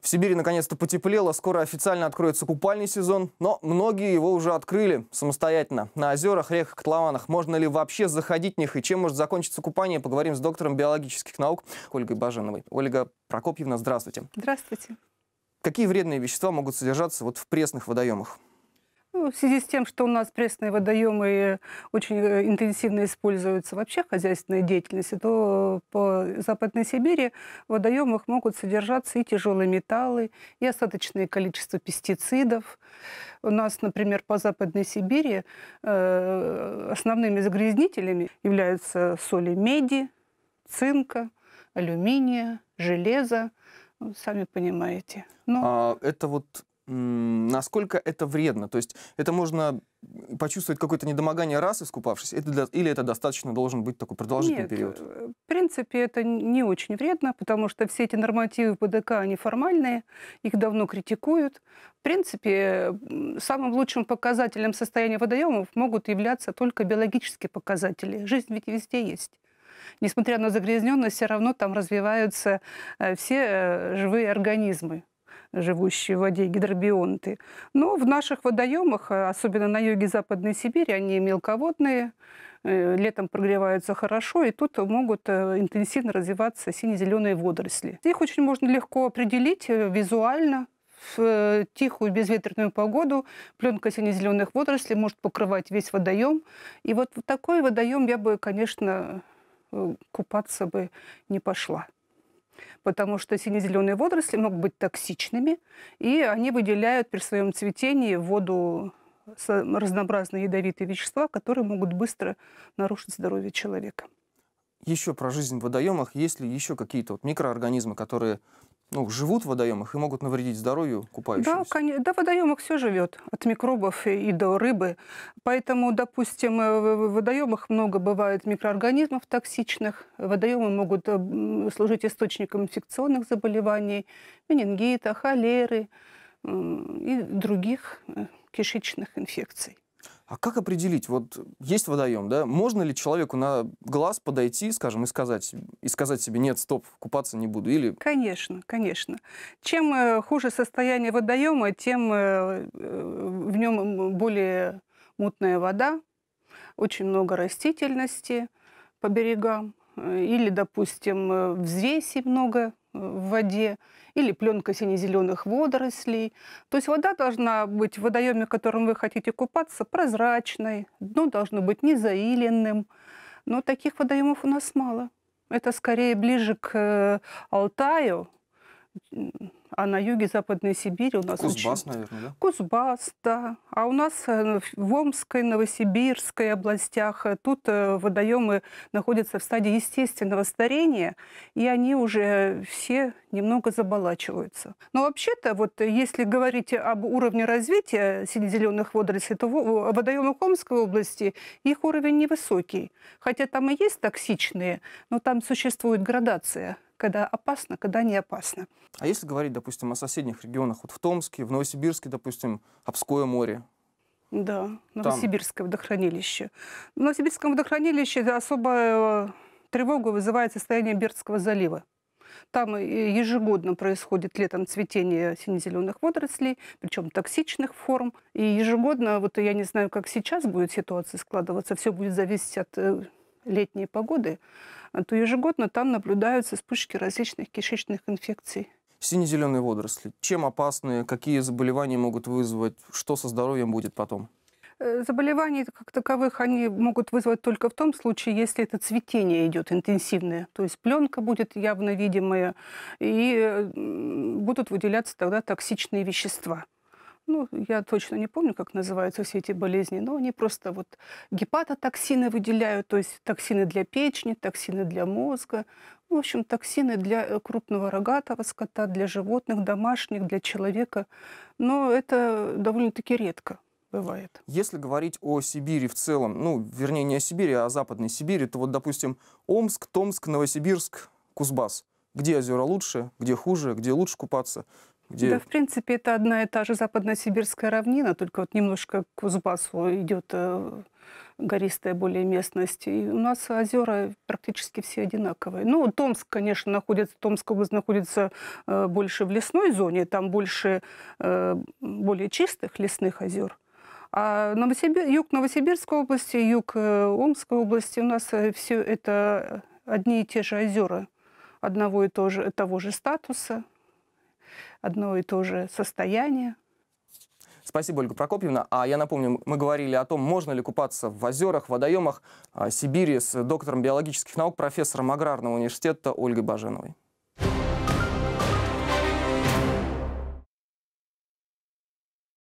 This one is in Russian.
В Сибири наконец-то потеплело, скоро официально откроется купальный сезон, но многие его уже открыли самостоятельно. На озерах, реках, котлованах можно ли вообще заходить в них и чем может закончиться купание, поговорим с доктором биологических наук Ольгой Баженовой. Ольга Прокопьевна, здравствуйте. Здравствуйте. Какие вредные вещества могут содержаться вот в пресных водоемах? Ну, в связи с тем, что у нас пресные водоемы очень э, интенсивно используются вообще в хозяйственной деятельности, то по Западной Сибири в водоемах могут содержаться и тяжелые металлы, и остаточное количество пестицидов. У нас, например, по Западной Сибири э, основными загрязнителями являются соли меди, цинка, алюминия, железа. Ну, сами понимаете. Но... А это вот насколько это вредно. То есть это можно почувствовать какое-то недомогание раз, искупавшись, это для, или это достаточно должен быть такой продолжительный Нет, период? Э, в принципе, это не очень вредно, потому что все эти нормативы ПДК, они формальные, их давно критикуют. В принципе, самым лучшим показателем состояния водоемов могут являться только биологические показатели. Жизнь ведь везде есть несмотря на загрязненность, все равно там развиваются э, все э, живые организмы живущие в воде, гидробионты. Но в наших водоемах, э, особенно на юге Западной Сибири, они мелководные, э, летом прогреваются хорошо, и тут могут э, интенсивно развиваться сине-зеленые водоросли. Их очень можно легко определить визуально, в тихую безветренную погоду пленка сине-зеленых водорослей может покрывать весь водоем. И вот в такой водоем я бы, конечно, купаться бы не пошла потому что сине-зеленые водоросли могут быть токсичными, и они выделяют при своем цветении в воду разнообразные ядовитые вещества, которые могут быстро нарушить здоровье человека. Еще про жизнь в водоемах. Есть ли еще какие-то вот микроорганизмы, которые ну, живут в водоемах и могут навредить здоровью купающихся? Да, конечно. да, в водоемах все живет, от микробов и до рыбы. Поэтому, допустим, э, в водоемах много бывает микроорганизмов токсичных. Водоемы могут э, служить источником инфекционных заболеваний, менингита, холеры и других э, кишечных инфекций. А как определить, вот есть водоем, да, можно ли человеку на глаз подойти, скажем, и сказать, и сказать себе, нет, стоп, купаться не буду, или... Конечно, конечно. Чем э, хуже состояние водоема, тем э, в нем более мутная вода, очень много растительности по берегам, э, или, допустим, взвеси много в воде или пленка сине-зеленых водорослей. То есть вода должна быть в водоеме, в котором вы хотите купаться, прозрачной, дно должно быть не заиленным. Но таких водоемов у нас мало. Это скорее ближе к э, Алтаю, а на юге Западной Сибири у нас... Кузбасс, очень... наверное, да? Кузбасс, да. А у нас э, в Омской, Новосибирской областях э, тут э, водоемы находятся в стадии естественного старения, и они уже все немного заболачиваются. Но вообще-то, вот если говорить об уровне развития зеленых водорослей, то в водоемах Омской области их уровень невысокий. Хотя там и есть токсичные, но там существует градация – когда опасно, когда не опасно. А если говорить, допустим, о соседних регионах, вот в Томске, в Новосибирске, допустим, Обское море, да, Новосибирское Там. водохранилище. В Новосибирском водохранилище особая э, тревогу вызывает состояние Бердского залива. Там ежегодно происходит летом цветение сине-зеленых водорослей, причем токсичных форм. И ежегодно, вот я не знаю, как сейчас будет ситуация складываться, все будет зависеть от э, летней погоды. А, то ежегодно там наблюдаются вспышки различных кишечных инфекций. Сине-зеленые водоросли. Чем опасны? Какие заболевания могут вызвать? Что со здоровьем будет потом? Э, Заболеваний как таковых они могут вызвать только в том случае, если это цветение идет интенсивное. То есть пленка будет явно видимая, и э, будут выделяться тогда токсичные вещества ну, я точно не помню, как называются все эти болезни, но они просто вот гепатотоксины выделяют, то есть токсины для печени, токсины для мозга, в общем, токсины для э, крупного рогатого скота, для животных, домашних, для человека. Но это довольно-таки редко бывает. Если говорить о Сибири в целом, ну, вернее, не о Сибири, а о Западной Сибири, то вот, допустим, Омск, Томск, Новосибирск, Кузбасс. Где озера лучше, где хуже, где лучше купаться – где... Да, в принципе, это одна и та же западносибирская равнина, только вот немножко к Кузбассу идет э, гористая более местность. И у нас озера практически все одинаковые. Ну, Томск, конечно, находится, Томская область находится э, больше в лесной зоне, там больше э, более чистых лесных озер. А Новосибир... юг Новосибирской области, юг э, Омской области, у нас э, все это одни и те же озера одного и того же, того же статуса – одно и то же состояние. Спасибо, Ольга Прокопьевна. А я напомню, мы говорили о том, можно ли купаться в озерах, водоемах а, Сибири с доктором биологических наук, профессором Аграрного университета Ольгой Баженовой.